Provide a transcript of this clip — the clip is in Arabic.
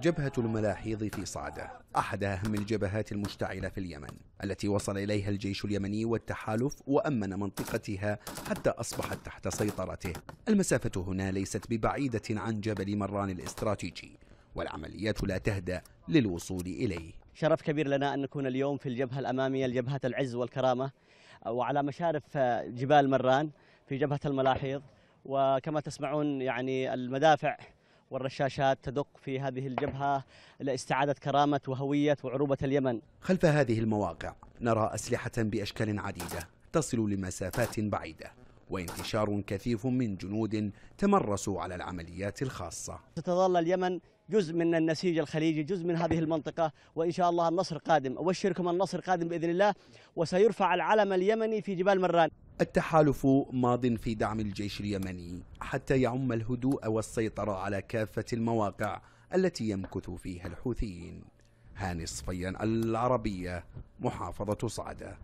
جبهة الملاحيض في صعدة أحد أهم الجبهات المشتعلة في اليمن التي وصل إليها الجيش اليمني والتحالف وأمن منطقتها حتى أصبحت تحت سيطرته المسافة هنا ليست ببعيدة عن جبل مران الاستراتيجي والعمليات لا تهدأ للوصول إليه شرف كبير لنا أن نكون اليوم في الجبهة الأمامية لجبهة العز والكرامة وعلى مشارف جبال مران في جبهة الملاحيض وكما تسمعون يعني المدافع والرشاشات تدق في هذه الجبهة لاستعادة كرامة وهوية وعروبة اليمن خلف هذه المواقع نرى أسلحة بأشكال عديدة تصل لمسافات بعيدة وانتشار كثيف من جنود تمرسوا على العمليات الخاصة ستظل اليمن جزء من النسيج الخليجي جزء من هذه المنطقة وإن شاء الله النصر قادم أبشركم النصر قادم بإذن الله وسيرفع العلم اليمني في جبال مران التحالف ماض في دعم الجيش اليمني حتى يعم الهدوء والسيطرة على كافة المواقع التي يمكث فيها الحوثيين هاني صفيان العربية محافظة صعدة